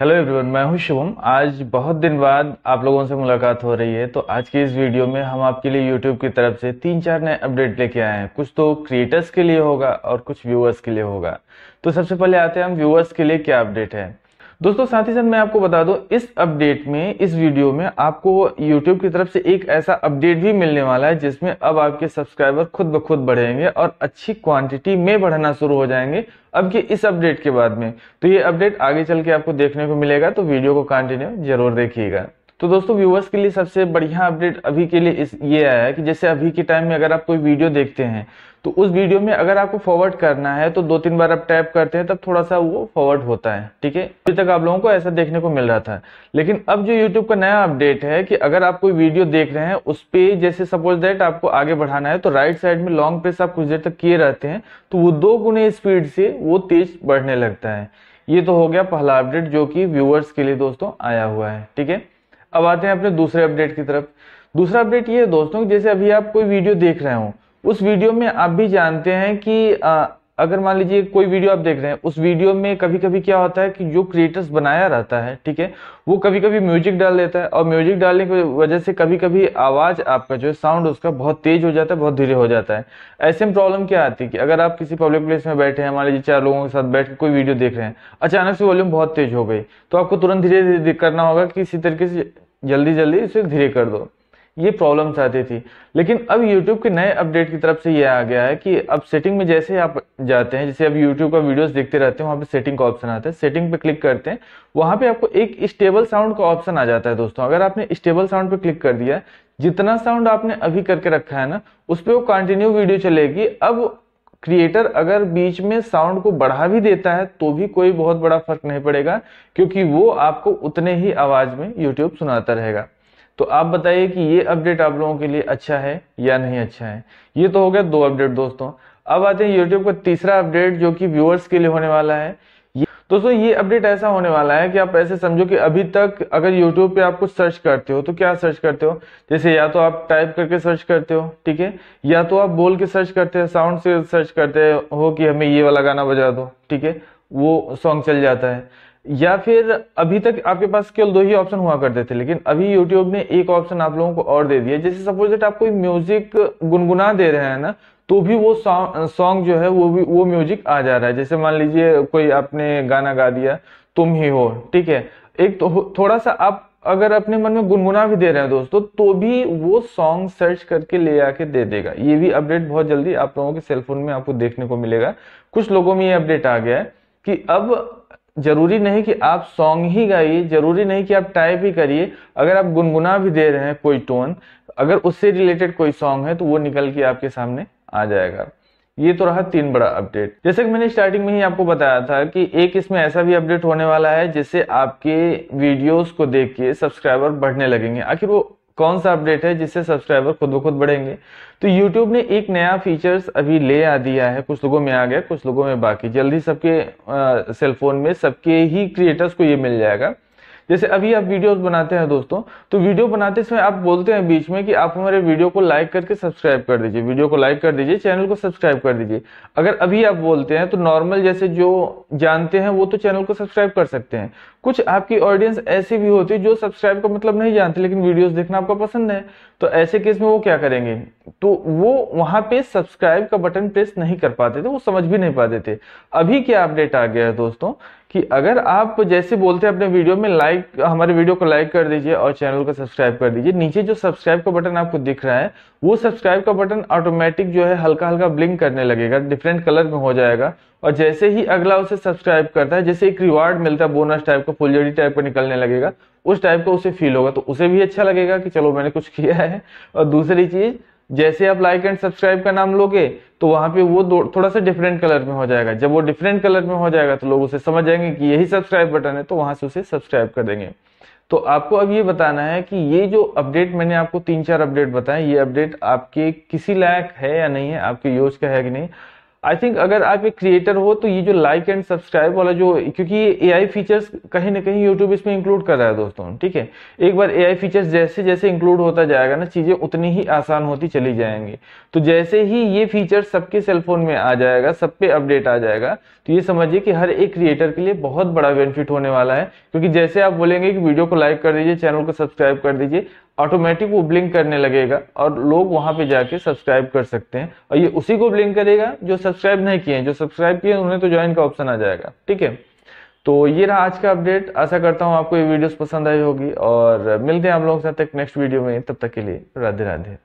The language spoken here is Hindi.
हेलो एवरीवन मैं हूं शुभम आज बहुत दिन बाद आप लोगों से मुलाकात हो रही है तो आज की इस वीडियो में हम आपके लिए यूट्यूब की तरफ से तीन चार नए अपडेट लेके आए हैं कुछ तो क्रिएटर्स के लिए होगा और कुछ व्यूअर्स के लिए होगा तो सबसे पहले आते हैं हम व्यूअर्स के लिए क्या अपडेट है दोस्तों साथ ही साथ मैं आपको बता दूं इस अपडेट में इस वीडियो में आपको यूट्यूब की तरफ से एक ऐसा अपडेट भी मिलने वाला है जिसमें अब आपके सब्सक्राइबर खुद ब खुद बढ़ेंगे और अच्छी क्वांटिटी में बढ़ना शुरू हो जाएंगे अब के इस अपडेट के बाद में तो ये अपडेट आगे चल के आपको देखने को मिलेगा तो वीडियो को कंटिन्यू जरूर देखिएगा तो दोस्तों व्यूवर्स के लिए सबसे बढ़िया अपडेट अभी के लिए इस ये आया है कि जैसे अभी के टाइम में अगर आप कोई वीडियो देखते हैं तो उस वीडियो में अगर आपको फॉरवर्ड करना है तो दो तीन बार आप टैप करते हैं तब थोड़ा सा वो फॉरवर्ड होता है ठीक है अभी तक आप लोगों को ऐसा देखने को मिल रहा था लेकिन अब जो यूट्यूब का नया अपडेट है कि अगर आप कोई वीडियो देख रहे हैं उस पर जैसे सपोज दैट आपको आगे बढ़ाना है तो राइट साइड में लॉन्ग प्रेस आप कुछ देर तक किए रहते हैं तो वो दो गुने स्पीड से वो तेज बढ़ने लगता है ये तो हो गया पहला अपडेट जो कि व्यूअर्स के लिए दोस्तों आया हुआ है ठीक है अब आते हैं अपने दूसरे अपडेट की तरफ दूसरा अपडेट ये है दोस्तों जैसे अभी आप कोई वीडियो देख रहे हो उस वीडियो में आप भी जानते हैं कि आ, अगर मान लीजिए कोई वीडियो आप देख रहे हैं उस वीडियो में कभी कभी क्या होता है कि जो क्रिएटर्स बनाया रहता है ठीक है वो कभी कभी म्यूजिक डाल देता है और म्यूजिक डालने की वजह से कभी कभी आवाज़ आपका जो है साउंड उसका बहुत तेज हो जाता है बहुत धीरे हो जाता है ऐसे में प्रॉब्लम क्या आती है कि अगर आप किसी पब्लिक प्लेस में बैठे हैं मान लीजिए चार लोगों के साथ बैठ के कोई वीडियो देख रहे हैं अचानक से वॉल्यूम बहुत तेज हो गई तो आपको तुरंत धीरे धीरे करना होगा कि इसी तरीके से जल्दी जल्दी इसे धीरे कर दो ये प्रॉब्लम्स आती थी लेकिन अब यूट्यूब के नए अपडेट की तरफ से ये आ गया है कि अब सेटिंग में जैसे आप जाते हैं जैसे अब यूट्यूब का वीडियोस देखते रहते हैं वहाँ पे सेटिंग का ऑप्शन आता है सेटिंग पे क्लिक करते हैं वहाँ पे आपको एक स्टेबल साउंड का ऑप्शन आ जाता है दोस्तों अगर आपने स्टेबल साउंड पे क्लिक कर दिया जितना साउंड आपने अभी करके रखा है ना उस पर वो कंटिन्यू वीडियो चलेगी अब क्रिएटर अगर बीच में साउंड को बढ़ा भी देता है तो भी कोई बहुत बड़ा फर्क नहीं पड़ेगा क्योंकि वो आपको उतने ही आवाज में यूट्यूब सुनाता रहेगा तो आप बताइए कि ये अपडेट आप लोगों के लिए अच्छा है या नहीं अच्छा है ये तो हो गया दो अपडेट दोस्तों अब आते हैं यूट्यूब का तीसरा अपडेट जो कि व्यूअर्स के लिए होने वाला है दोस्तों ये अपडेट ऐसा होने वाला है कि आप ऐसे समझो कि अभी तक अगर YouTube पे आप कुछ सर्च करते हो तो क्या सर्च करते हो जैसे या तो आप टाइप करके सर्च करते हो ठीक है या तो आप बोल के सर्च करते हो साउंड से सर्च करते हो कि हमें ये वाला गाना बजा दो ठीक है वो सॉन्ग चल जाता है या फिर अभी तक आपके पास केवल दो ही ऑप्शन हुआ करते थे लेकिन अभी YouTube ने एक ऑप्शन आप लोगों को और दे दिया जैसे सपोज दैट आप कोई म्यूजिक गुनगुना दे रहे हैं ना तो भी वो सॉन्ग जो है वो भी वो म्यूजिक आ जा रहा है जैसे मान लीजिए कोई आपने गाना गा दिया तुम ही हो ठीक है एक तो थोड़ा सा आप अगर अपने मन में गुनगुना भी दे रहे हैं दोस्तों तो भी वो सॉन्ग सर्च करके ले आके दे देगा ये भी अपडेट बहुत जल्दी आप लोगों के सेलफोन में आपको देखने को मिलेगा कुछ लोगों में ये अपडेट आ गया है कि अब जरूरी नहीं कि आप सॉन्ग ही गाइए जरूरी नहीं कि आप टाइप ही करिए अगर आप गुनगुना भी दे रहे हैं कोई टोन अगर उससे रिलेटेड कोई सॉन्ग है तो वो निकल के आपके सामने आ जाएगा ये तो रहा तीन बड़ा अपडेट जैसे कि मैंने स्टार्टिंग में ही आपको बताया था कि एक इसमें ऐसा भी अपडेट होने वाला है जिससे आपके वीडियोस को देख के सब्सक्राइबर बढ़ने लगेंगे आखिर वो कौन सा अपडेट है जिससे सब्सक्राइबर खुद ब खुद बढ़ेंगे तो यूट्यूब ने एक नया फीचर्स अभी ले आ दिया है कुछ लोगों में आ गया कुछ लोगों में बाकी जल्दी सबके सेलफोन में सबके ही क्रिएटर्स को ये मिल जाएगा जैसे अभी आप वीडियोस बनाते हैं दोस्तों तो वीडियो बनाते समय आप बोलते हैं बीच में कि आप हमारे वीडियो को लाइक करके सब्सक्राइब कर दीजिए वीडियो को लाइक कर दीजिए चैनल को सब्सक्राइब कर दीजिए अगर अभी आप बोलते हैं तो नॉर्मल जैसे जो जानते हैं वो तो चैनल को सब्सक्राइब कर सकते हैं कुछ आपकी ऑडियंस ऐसी भी होती है जो सब्सक्राइब का मतलब नहीं जानते लेकिन वीडियोस देखना आपको पसंद है तो ऐसे केस में वो क्या करेंगे तो वो वहां पे सब्सक्राइब का बटन प्रेस नहीं कर पाते थे वो समझ भी नहीं पाते थे अभी क्या अपडेट आ गया है दोस्तों कि अगर आप जैसे बोलते हैं अपने वीडियो में लाइक हमारे वीडियो को लाइक कर दीजिए और चैनल को सब्सक्राइब कर दीजिए नीचे जो सब्सक्राइब का बटन आपको दिख रहा है वो सब्सक्राइब का बटन ऑटोमेटिक जो है हल्का हल्का ब्लिंक करने लगेगा डिफरेंट कलर में हो जाएगा और जैसे ही अगला उसे सब्सक्राइब करता है जैसे एक रिवार्ड मिलता है बोनस टाइप का फुलजड़ी टाइप का निकलने लगेगा उस टाइप का उसे फील होगा तो उसे भी अच्छा लगेगा कि चलो मैंने कुछ किया है और दूसरी चीज़ जैसे आप लाइक एंड सब्सक्राइब का नाम लोगे तो वहां पे वो थोड़ा सा डिफरेंट कलर में हो जाएगा जब वो डिफरेंट कलर में हो जाएगा तो लोग उसे समझ जाएंगे कि यही सब्सक्राइब बटन है तो वहां से उसे सब्सक्राइब कर देंगे तो आपको अब ये बताना है कि ये जो अपडेट मैंने आपको तीन चार अपडेट बताए ये अपडेट आपके किसी लायक है या नहीं है आपके यूज का है कि नहीं आई थिंक अगर आप एक क्रिएटर हो तो ये जो लाइक एंड सब्सक्राइब वाला जो क्योंकि ये आई फीचर्स कहीं ना कहीं यूट्यूब इसमें इंक्लूड कर रहा है दोस्तों ठीक है एक बार ए आई फीचर्स जैसे जैसे इंक्लूड होता जाएगा ना चीज़ें उतनी ही आसान होती चली जाएंगी तो जैसे ही ये फीचर सबके सेलफोन में आ जाएगा सब पे अपडेट आ जाएगा तो ये समझिए कि हर एक क्रिएटर के लिए बहुत बड़ा बेनिफिट होने वाला है क्योंकि जैसे आप बोलेंगे कि वीडियो को लाइक कर दीजिए चैनल को सब्सक्राइब कर दीजिए ऑटोमेटिक वो ब्लिंक करने लगेगा और लोग वहां पे जाके सब्सक्राइब कर सकते हैं और ये उसी को ब्लिंक करेगा जो सब्सक्राइब नहीं किए जो सब्सक्राइब किए उन्हें तो ज्वाइन का ऑप्शन आ जाएगा ठीक है तो ये रहा आज का अपडेट आशा करता हूँ आपको ये वीडियोस पसंद आई होगी और मिलते हैं आप लोगों के साथ एक नेक्स्ट वीडियो में तब तक के लिए राधे राधे